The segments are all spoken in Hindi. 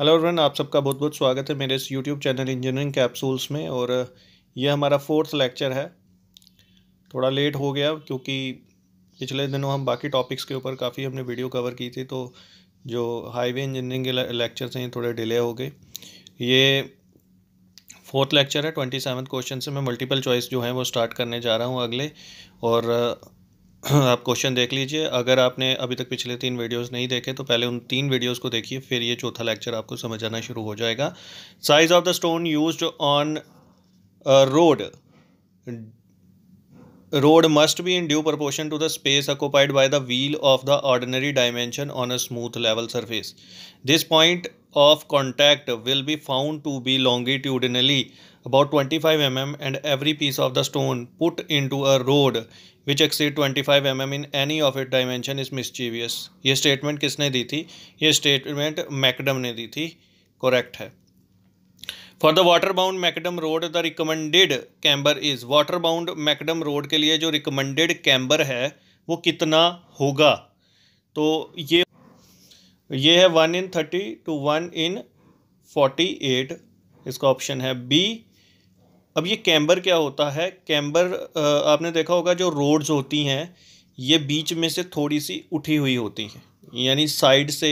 हेलो एवरीवन आप सबका बहुत बहुत स्वागत है मेरे इस यूट्यूब चैनल इंजीनियरिंग कैप्सूल्स में और यह हमारा फोर्थ लेक्चर है थोड़ा लेट हो गया क्योंकि पिछले दिनों हम बाकी टॉपिक्स के ऊपर काफ़ी हमने वीडियो कवर की थी तो जो हाईवे इंजीनियरिंग के लेक्चर्स हैं थोड़े डिले हो गए ये फोर्थ लेक्चर है ट्वेंटी सेवन क्वेश्चन से मैं मल्टीपल चॉइस जो है वो स्टार्ट करने जा रहा हूँ अगले और आप क्वेश्चन देख लीजिए अगर आपने अभी तक पिछले तीन वीडियोस नहीं देखे तो पहले उन तीन वीडियोस को देखिए फिर ये चौथा लेक्चर आपको समझ आना शुरू हो जाएगा size of the stone used on road road must be in due proportion to the space occupied by the wheel of the ordinary dimension on a smooth level surface this point of contact will be found to be longitudinally about 25 mm and every piece of the stone put into a road which exceed 25 mm in any of its dimension is mischievous ye statement kisne di thi ye statement macadam ne di thi correct hai for the water bound macadam road the recommended camber is water bound macadam road के लिए जो रिकमेंडेड कैम्बर है वो कितना होगा तो ये ये है one in thirty two one in forty eight इसका ऑप्शन है बी अब ये कैम्बर क्या होता है कैम्बर आपने देखा होगा जो रोड्स होती हैं ये बीच में से थोड़ी सी उठी हुई होती हैं यानी साइड से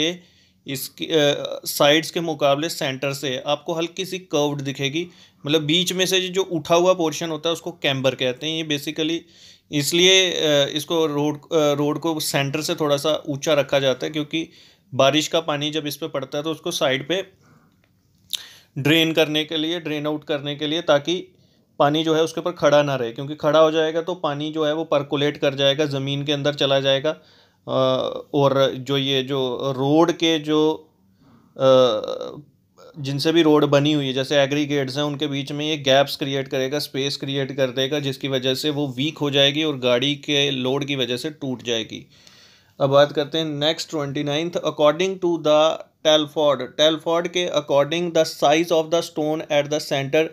इसकी साइड्स के मुकाबले सेंटर से आपको हल्की सी कर्व्ड दिखेगी मतलब बीच में से जो उठा हुआ पोर्शन होता है उसको कैम्बर कहते हैं ये बेसिकली इसलिए इसको रोड रोड को सेंटर से थोड़ा सा ऊंचा रखा जाता है क्योंकि बारिश का पानी जब इस पर पड़ता है तो उसको साइड पे ड्रेन करने के लिए ड्रेन आउट करने के लिए ताकि पानी जो है उसके ऊपर खड़ा ना रहे क्योंकि खड़ा हो जाएगा तो पानी जो है वो परकुलेट कर जाएगा ज़मीन के अंदर चला जाएगा और जो ये जो रोड के जो जिनसे भी रोड बनी हुई है जैसे एग्रीगेट्स हैं उनके बीच में ये गैप्स क्रिएट करेगा स्पेस क्रिएट कर देगा जिसकी वजह से वो वीक हो जाएगी और गाड़ी के लोड की वजह से टूट जाएगी अब बात करते हैं next twenty ninth according to the Telford Telford के according the size of the stone at the centre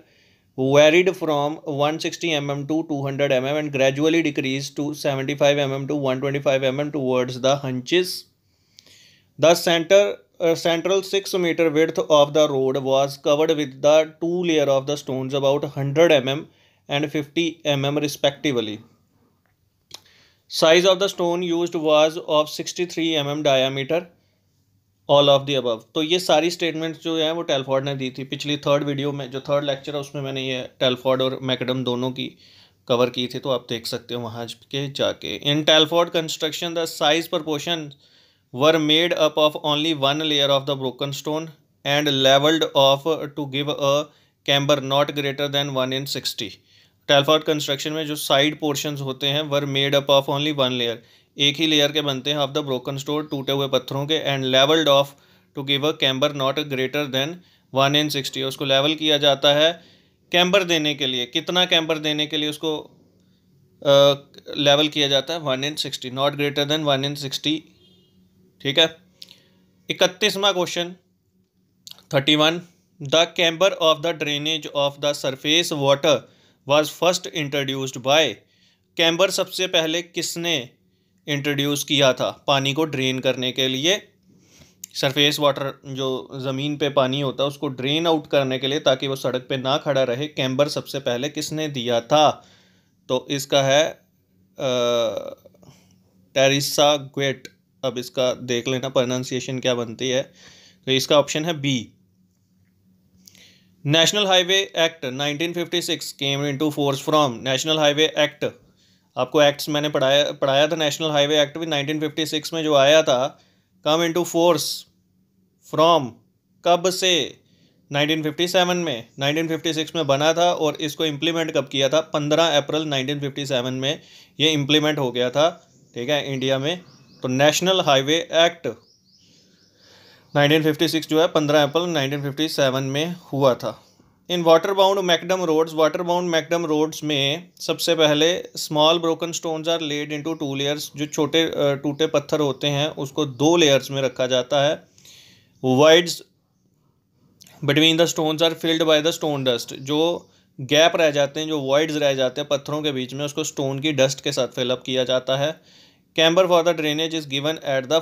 varied from 160 mm to 200 mm and gradually decreased to 75 mm to 125 mm towards the hunches. The center uh, central 6 meter width of the road was covered with the two layer of the stones about 100 mm and 50 mm respectively. Size of the stone used was of 63 mm diameter all of the above तो ये सारी स्टेटमेंट्स जो है वो टेलफॉर्ड ने दी थी पिछली थर्ड वीडियो में जो थर्ड लेक्चर है उसमें मैंने ये टेलफॉर्ड और मैकडम दोनों की कवर की थी तो आप देख सकते हो वहाँ के जाके in Telford construction the size proportion were made up of only one layer of the broken stone and levelled off to give a camber not greater than one in sixty Telford construction में जो साइड पोर्शन होते हैं were made up of only one layer एक ही लेयर के बनते हैं ऑफ द ब्रोकन स्टोर टूटे हुए पत्थरों के and levelled off to give a camber not greater than one in sixty उसको लेवल किया जाता है कैम्बर देने के लिए कितना कैम्बर देने के लिए उसको लेवल uh, किया जाता है one in sixty not greater than one in sixty ठीक है इकतीसवा question thirty one the camber of the drainage of the surface water was first introduced by camber सबसे पहले किसने इंट्रोड्यूस किया था पानी को ड्रेन करने के लिए सरफेस वाटर जो ज़मीन पे पानी होता है उसको ड्रेन आउट करने के लिए ताकि वो सड़क पे ना खड़ा रहे कैम्बर सबसे पहले किसने दिया था तो इसका है टेरिसा ग्वेट अब इसका देख लेना प्रोनाउंसिएशन क्या बनती है तो इसका ऑप्शन है B national highway act 1956 came into force from national highway act आपको एक्ट्स मैंने पढ़ाया पढ़ाया था नेशनल हाईवे एक्ट भी 1956 में जो आया था कम इनटू फोर्स फ्रॉम कब से 1957 में 1956 में बना था और इसको इम्प्लीमेंट कब किया था 15 अप्रैल 1957 में ये इम्प्लीमेंट हो गया था ठीक है इंडिया में तो नेशनल हाईवे एक्ट 1956 जो है 15 अप्रैल 1957 में हुआ था in water bound macadam roads water bound macadam roads में सबसे पहले small broken stones are laid into two layers जो छोटे टूटे पत्थर होते हैं उसको दो लेयर्स में रखा जाता है voids between the stones are filled by the stone dust जो गैप रह जाते हैं जो वाइड्स रह जाते हैं पत्थरों के बीच में उसको स्टोन की डस्ट के साथ फिलअप किया जाता है camber for the drainage is given at the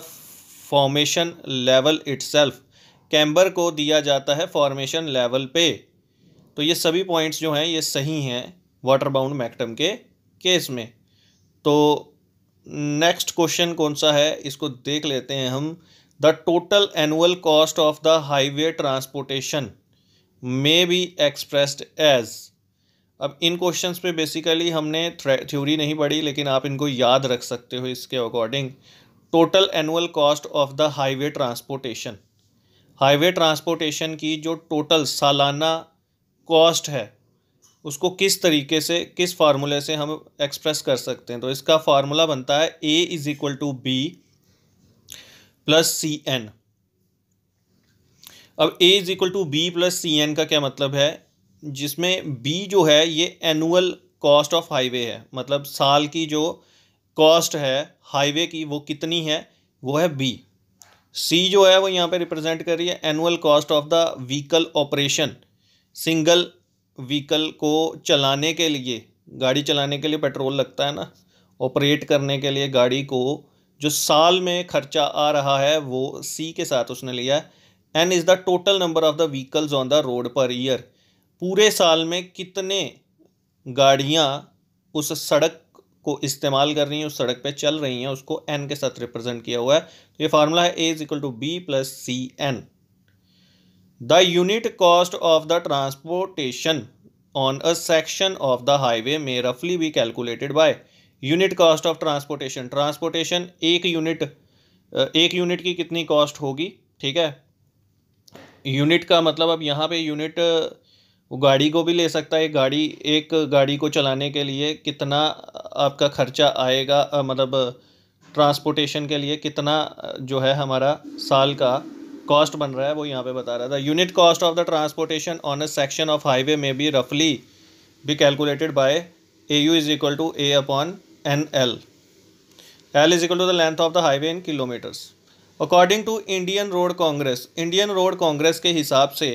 formation level itself camber को दिया जाता है फॉर्मेशन लेवल पे तो ये सभी पॉइंट्स जो हैं ये सही हैं वाटर बाउंड मैक्टम के केस में तो नेक्स्ट क्वेश्चन कौन सा है इसको देख लेते हैं हम the total annual cost of the highway transportation may be expressed as अब इन क्वेश्चंस पे बेसिकली हमने थ्योरी नहीं पढ़ी लेकिन आप इनको याद रख सकते हो इसके according total annual cost of the highway transportation highway transportation की जो टोटल सालाना कॉस्ट है उसको किस तरीके से किस फार्मूले से हम एक्सप्रेस कर सकते हैं तो इसका फार्मूला बनता है A is equal to B plus C N अब A is equal to B plus C N का क्या मतलब है जिसमें बी जो है ये एनुअल कॉस्ट ऑफ हाईवे है मतलब साल की जो कॉस्ट है हाईवे की वो कितनी है वो है बी सी जो है वो यहाँ पे रिप्रेजेंट कर रही है annual cost of the vehicle operation single vehicle को चलाने के लिए गाड़ी चलाने के लिए पेट्रोल लगता है ना ऑपरेट करने के लिए गाड़ी को जो साल में खर्चा आ रहा है वो सी के साथ उसने लिया है N is the total number of the vehicles on the road per year पूरे साल में कितने गाड़ियाँ उस सड़क को इस्तेमाल कर रही हैं उस सड़क पे चल रही हैं उसको एन के साथ रिप्रेजेंट किया हुआ है तो ये फार्मूला है A is equal to B plus C N the unit cost of the transportation on a section of the highway may रफली be calculated by unit cost of transportation transportation एक यूनिट एक यूनिट की कितनी कॉस्ट होगी ठीक है यूनिट का मतलब अब यहाँ पे यूनिट गाड़ी को भी ले सकता है गाड़ी एक गाड़ी को चलाने के लिए कितना आपका खर्चा आएगा मतलब ट्रांसपोर्टेशन के लिए कितना जो है हमारा साल का कॉस्ट बन रहा है वो यहाँ पे बता रहा था unit cost of the transportation on a section of highway may be रफली be calculated by A U is equal to A upon N L L is equal to the length of the highway in kilometres according to Indian Road Congress Indian Road Congress के हिसाब से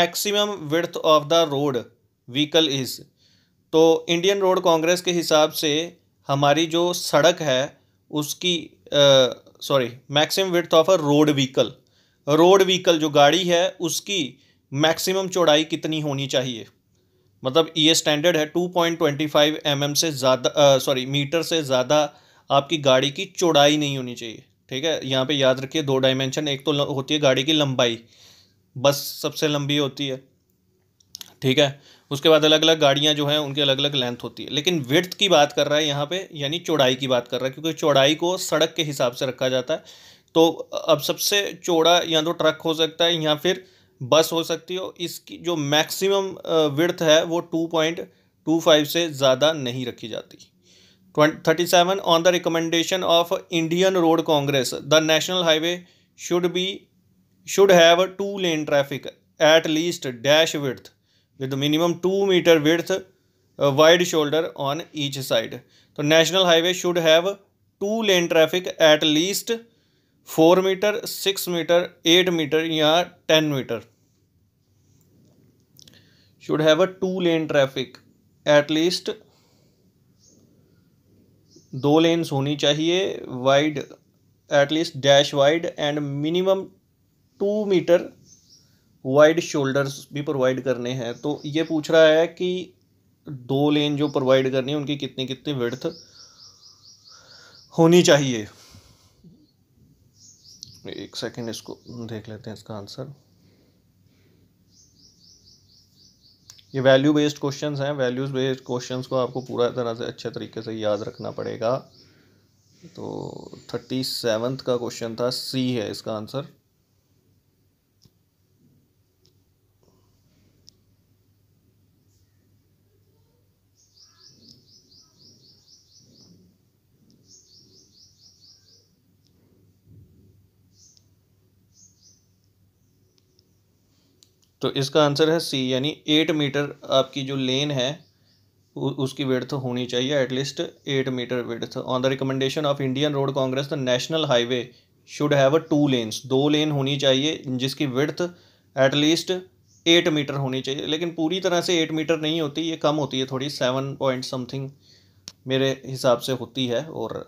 maximum width of the road vehicle is तो इंडियन रोड कांग्रेस के हिसाब से हमारी जो सड़क है उसकी sorry maximum width of a road vehicle road vehicle जो गाड़ी है उसकी मैक्सिमम चौड़ाई कितनी होनी चाहिए मतलब ये स्टैंडर्ड है two point twenty five M M से ज़्यादा सॉरी मीटर से ज़्यादा आपकी गाड़ी की चौड़ाई नहीं होनी चाहिए ठीक है यहाँ पे याद रखिए दो डायमेंशन एक तो होती है गाड़ी की लंबाई बस सबसे लंबी होती है ठीक है उसके बाद अलग अलग गाड़ियाँ जो हैं उनके अलग अलग लेंथ होती है लेकिन विर्थ की बात कर रहा है यहाँ पे यानी चौड़ाई की बात कर रहा है क्योंकि चौड़ाई को सड़क के हिसाब से रखा जाता है तो अब सबसे चौड़ा या तो ट्रक हो सकता है या फिर बस हो सकती हो इसकी जो मैक्सिमम विर्थ है वो टू टू पॉइंट फाइव से ज़्यादा नहीं रखी जाती thirty seven on the recommendation of Indian Road Congress the national highway should be should have two lane traffic at least dash width with minimum two metre width wide shoulder on each side तो national highway should have two lane traffic at least four metre six metre eight metre या ten metre should have a two lane traffic at least दो लेन्स होनी चाहिए wide at least dash wide and minimum two metre wide shoulders भी प्रोवाइड करने हैं तो ये पूछ रहा है कि दो लेन जो प्रोवाइड करनी है उनकी कितनी कितनी विड्थ होनी चाहिए एक सेकेंड इसको देख लेते हैं इसका आंसर ये वैल्यू बेस्ड क्वेश्चंस हैं वैल्यूज़ बेस्ड क्वेश्चंस को आपको पूरा तरह से अच्छे तरीके से याद रखना पड़ेगा तो थर्टी सेवन्थ का क्वेश्चन था सी है इसका आंसर तो इसका आंसर है सी यानी एट मीटर आपकी जो लेन है उसकी विड्थ होनी चाहिए at least eight metre width on the recommendation of Indian Road Congress the national highway should have a two lanes दो लेन होनी चाहिए जिसकी विड्थ एटलीस्ट एट मीटर होनी चाहिए लेकिन पूरी तरह से एट मीटर नहीं होती ये कम होती है थोड़ी सेवन पॉइंट समथिंग मेरे हिसाब से होती है और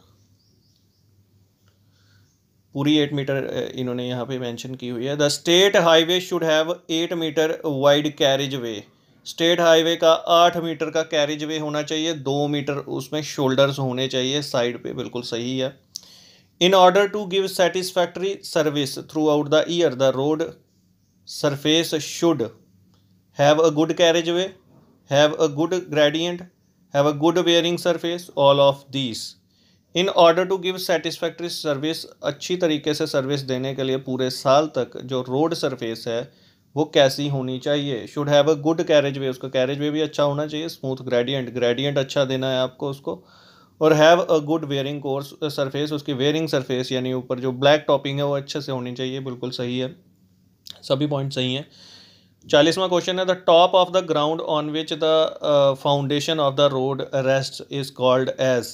पूरी एट मीटर इन्होंने यहाँ पे मेंशन की हुई है the state highway should have eight metre wide carriage way state highway का आठ मीटर का कैरेज वे होना चाहिए दो मीटर उसमें शोल्डर्स होने चाहिए साइड पे बिल्कुल सही है in order to give satisfactory service throughout the year the road surface should have a good carriage way have a good gradient have a good wearing surface all of these in order to give satisfactory service अच्छी तरीके से सर्विस देने के लिए पूरे साल तक जो रोड सरफेस है वो कैसी होनी चाहिए should have a good carriage way उसका कैरेज वे भी अच्छा होना चाहिए स्मूथ ग्रेडियंट ग्रेडियंट अच्छा देना है आपको उसको और have a good wearing course surface उसकी वेयरिंग सरफेस यानी ऊपर जो ब्लैक टॉपिंग है वो अच्छे से होनी चाहिए बिल्कुल सही है सभी पॉइंट सही हैं चालीसवा क्वेश्चन है the top of the ground on which the foundation of the road rest is called as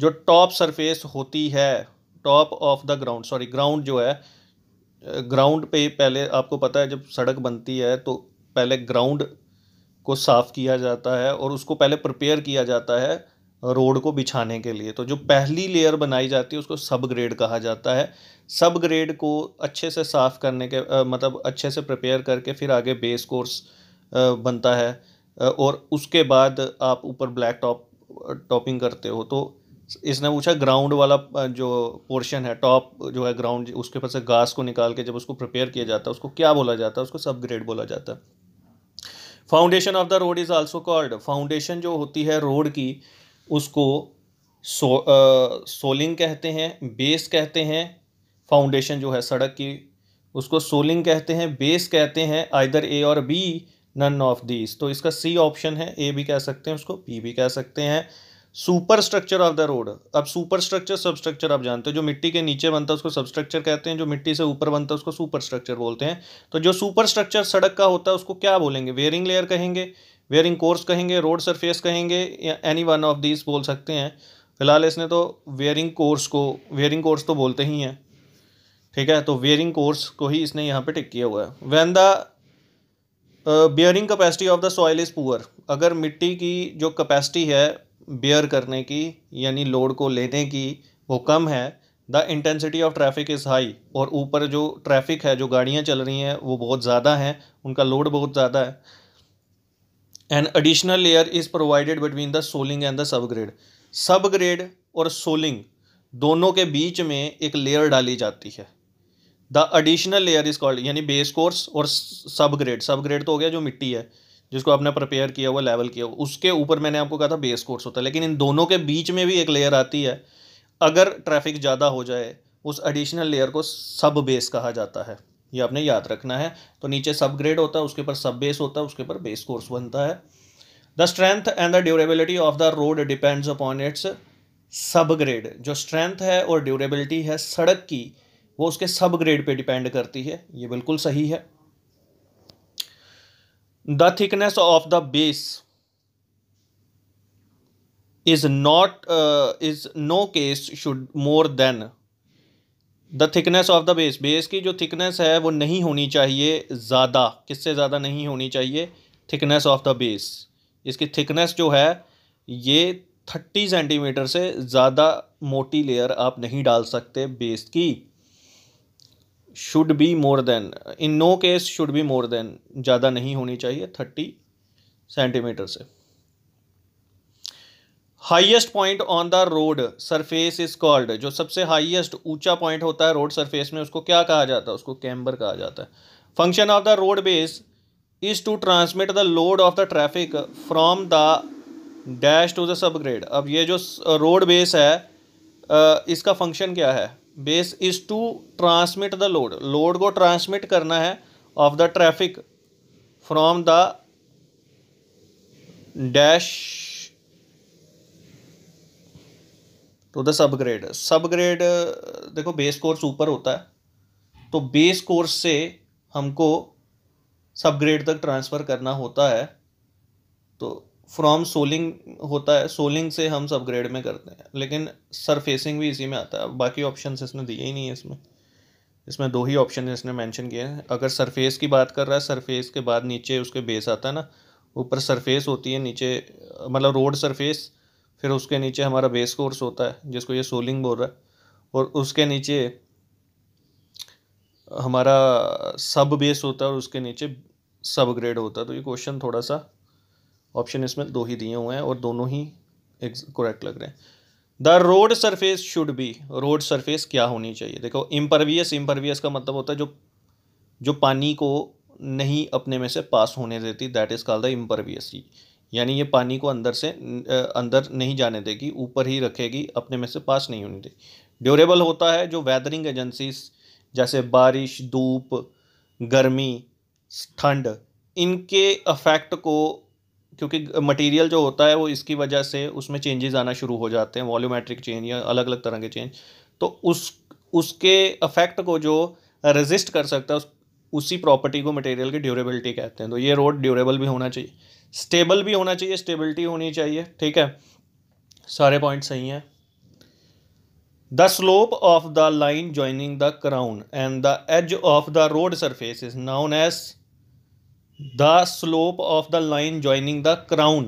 जो टॉप सरफेस होती है top of the ground sorry ground जो है ग्राउंड पे पहले आपको पता है जब सड़क बनती है तो पहले ग्राउंड को साफ़ किया जाता है और उसको पहले प्रिपेयर किया जाता है रोड को बिछाने के लिए तो जो पहली लेयर बनाई जाती है उसको सब ग्रेड कहा जाता है सब ग्रेड को अच्छे से साफ़ करने के आ, मतलब अच्छे से प्रिपेयर करके फिर आगे बेस कोर्स आ, बनता है आ, और उसके बाद आप ऊपर ब्लैक टॉप टॉपिंग करते हो तो इसने पूछा ग्राउंड वाला जो पोर्शन है टॉप जो है ग्राउंड उसके ऊपर से घास को निकाल के जब उसको प्रिपेयर किया जाता है उसको क्या बोला जाता है उसको सब ग्रेड बोला जाता है foundation of the road is also called foundation जो होती है रोड की उसको सो आ, सोलिंग कहते हैं बेस कहते हैं फाउंडेशन जो है सड़क की उसको सोलिंग कहते हैं बेस कहते हैं आइदर ए और बी नन ऑफ दीज तो इसका सी ऑप्शन है ए भी कह सकते हैं उसको बी भी कह सकते हैं superstructure of the road अब सुपर स्ट्रक्चर सब स्ट्रक्चर आप जानते हो जो मिट्टी के नीचे बनता है उसको सब स्ट्रक्चर कहते हैं जो मिट्टी से ऊपर बनता है उसको सुपर स्ट्रक्चर बोलते हैं तो जो सुपर स्ट्रक्चर सड़क का होता है उसको क्या बोलेंगे वेयरिंग लेयर कहेंगे वेयरिंग कोर्स कहेंगे रोड सरफेस कहेंगे या एनी वन ऑफ दीज बोल सकते हैं फिलहाल इसने तो वेयरिंग कोर्स को वेयरिंग कोर्स तो बोलते ही हैं ठीक है तो वेयरिंग कोर्स को ही इसने यहाँ पे टिक किया हुआ है when the bearing capacity of the soil is poor अगर मिट्टी की जो कैपेसिटी है बेयर करने की यानी लोड को लेने की वो कम है the intensity of traffic is high और ऊपर जो ट्रैफिक है जो गाड़ियाँ चल रही हैं वो बहुत ज़्यादा हैं उनका लोड बहुत ज़्यादा है an additional layer is provided between the soling and the subgrade subgrade और सोलिंग दोनों के बीच में एक लेयर डाली जाती है the additional layer is called यानी बेस कोर्स और सब ग्रेड सब ग्रेड तो हो गया जो मिट्टी है जिसको आपने प्रिपेयर किया हुआ लेवल किया हुआ उसके ऊपर मैंने आपको कहा था बेस कोर्स होता है लेकिन इन दोनों के बीच में भी एक लेयर आती है अगर ट्रैफिक ज़्यादा हो जाए उस एडिशनल लेयर को सब बेस कहा जाता है ये आपने याद रखना है तो नीचे सब ग्रेड होता है उसके ऊपर सब बेस होता है उसके ऊपर बेस कोर्स बनता है the strength and the durability of the road depends upon its subgrade जो स्ट्रेंथ है और ड्यूरेबिलिटी है सड़क की वो उसके सब ग्रेड पे डिपेंड करती है ये बिल्कुल सही है the thickness of the base is not is no case should more than the thickness of the base base की जो थिकनेस है वो नहीं होनी चाहिए ज़्यादा किससे ज़्यादा नहीं होनी चाहिए थिकनेस ऑफ द बेस इसकी थिकनेस जो है ये थर्टी सेंटीमीटर से ज़्यादा मोटी लेयर आप नहीं डाल सकते बेस की should be more than in no case should be more than ज़्यादा नहीं होनी चाहिए थर्टी सेंटीमीटर से highest point on the road surface is called जो सबसे हाइएस्ट ऊंचा पॉइंट होता है रोड सरफेस में उसको क्या कहा जाता है उसको कैम्बर कहा जाता है function of the road base is to transmit the load of the traffic from the dash to the subgrade अब ये जो रोड बेस है इसका फंक्शन क्या है base is to transmit the load load को ट्रांसमिट करना है of the traffic from the dash to the subgrade subgrade देखो बेस कोर्स ऊपर होता है तो बेस कोर्स से हमको सब ग्रेड तक ट्रांसफ़र करना होता है तो फ्रॉम सोलिंग होता है सोलिंग से हम सब ग्रेड में करते हैं लेकिन सरफेसिंग भी इसी में आता है बाकी ऑप्शन इसने दिए ही नहीं है इसमें इसमें दो ही ऑप्शन इसने मैंशन किए हैं अगर सरफेस की बात कर रहा है सरफेस के बाद नीचे उसके बेस आता है ना ऊपर सरफेस होती है नीचे मतलब रोड सरफेस फिर उसके नीचे हमारा बेस कोर्स होता है जिसको ये सोलिंग बोल रहा है और उसके नीचे हमारा सब बेस होता है और उसके नीचे सब ग्रेड होता है तो ये क्वेश्चन थोड़ा सा ऑप्शन इसमें दो ही दिए हुए हैं और दोनों ही करेक्ट लग रहे हैं the road surface should be road surface क्या होनी चाहिए देखो इम्परवियस इम्परवियस का मतलब होता है जो जो पानी को नहीं अपने में से पास होने देती that is called the impervious यानी ये पानी को अंदर से अंदर नहीं जाने देगी ऊपर ही रखेगी अपने में से पास नहीं होने देगी ड्यूरेबल होता है जो वेदरिंग एजेंसीज जैसे बारिश धूप गर्मी ठंड इनके अफेक्ट को क्योंकि मटेरियल जो होता है वो इसकी वजह से उसमें चेंजेस आना शुरू हो जाते हैं वॉल्यूमेट्रिक चेंज या अलग अलग तरह के चेंज तो उस उसके अफेक्ट को जो रेजिस्ट कर सकता है उस, उसी प्रॉपर्टी को मटेरियल की ड्यूरेबिलिटी कहते हैं तो ये रोड ड्यूरेबल भी होना चाहिए स्टेबल भी होना चाहिए स्टेबिलिटी होनी चाहिए ठीक है सारे पॉइंट सही हैं the slope of the line joining the crown and the edge of the road surface is known as the slope of the line joining the crown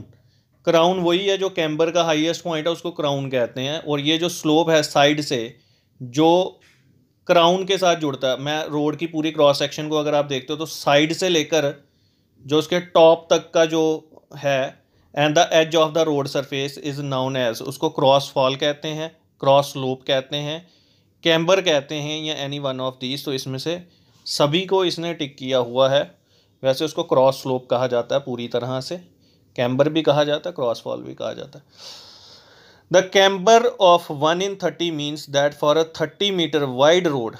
crown वही है जो कैम्बर का हाईएस्ट पॉइंट है उसको क्राउन कहते हैं और ये जो स्लोप है साइड से जो क्राउन के साथ जुड़ता है मैं रोड की पूरी क्रॉस सेक्शन को अगर आप देखते हो तो साइड से लेकर जो उसके टॉप तक का जो है and the edge of the road surface is known as उसको क्रॉस फॉल कहते हैं क्रॉस स्लोप कहते हैं कैम्बर कहते हैं या एनी वन ऑफ दीज तो इसमें से सभी को इसने टिक किया हुआ है वैसे उसको क्रॉस स्लोप कहा जाता है पूरी तरह से कैम्बर भी कहा जाता है क्रॉस फॉल भी कहा जाता है the camber of one in thirty means that for a thirty metre wide road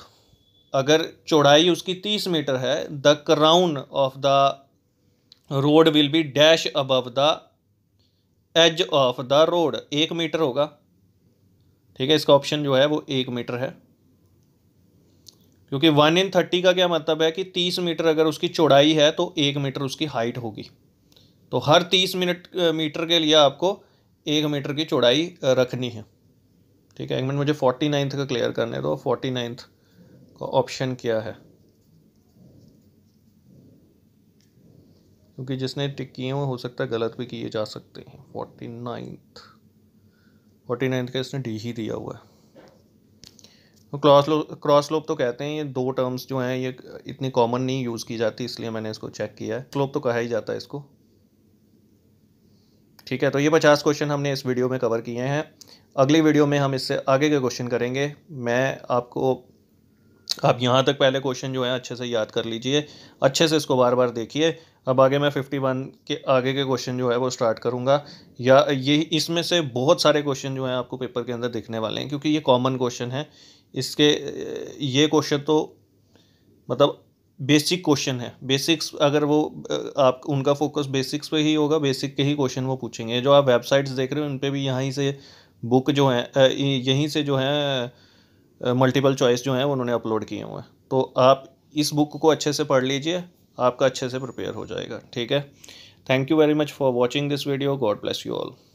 अगर चौड़ाई उसकी तीस मीटर है the crown of the road will be dash above the edge of the road एक मीटर होगा ठीक है इसका ऑप्शन जो है वो एक मीटर है क्योंकि वन इन थर्टी का क्या मतलब है कि तीस मीटर अगर उसकी चौड़ाई है तो एक मीटर उसकी हाइट होगी तो हर तीस मिनट मीटर के लिए आपको एक मीटर की चौड़ाई रखनी है ठीक है एक मिनट मुझे फोर्टी नाइन्थ का क्लियर करने दो फोर्टी नाइन्थ का ऑप्शन क्या है क्योंकि जिसने टिक किए हो सकता है गलत भी किए जा सकते हैं फोर्टी नाइन्थ फोर्टी नाइन्थ का इसने डी ही दिया हुआ है तो क्रॉस लोप क्रॉस लोप तो कहते हैं ये दो टर्म्स जो हैं ये इतनी कॉमन नहीं यूज़ की जाती इसलिए मैंने इसको चेक किया है स्लोप तो कहा ही जाता है इसको ठीक है तो ये पचास क्वेश्चन हमने इस वीडियो में कवर किए हैं अगली वीडियो में हम इससे आगे के क्वेश्चन करेंगे मैं आपको आप यहाँ तक पहले क्वेश्चन जो है अच्छे से याद कर लीजिए अच्छे से इसको बार बार देखिए अब आगे मैं फिफ्टी वन के आगे के क्वेश्चन जो है वो स्टार्ट करूँगा या ये इसमें से बहुत सारे क्वेश्चन जो हैं आपको पेपर के अंदर दिखने वाले हैं क्योंकि ये कॉमन क्वेश्चन है इसके ये क्वेश्चन तो मतलब बेसिक क्वेश्चन है बेसिक्स अगर वो आप उनका फोकस बेसिक्स पे ही होगा बेसिक के ही क्वेश्चन वो पूछेंगे जो आप वेबसाइट्स देख रहे हो उन पर भी यहीं से बुक जो है यहीं से जो है मल्टीपल चॉइस जो है उन्होंने अपलोड किए हुए हैं तो आप इस बुक को अच्छे से पढ़ लीजिए आपका अच्छे से प्रिपेयर हो जाएगा ठीक है thank you very much for watching this video God bless you all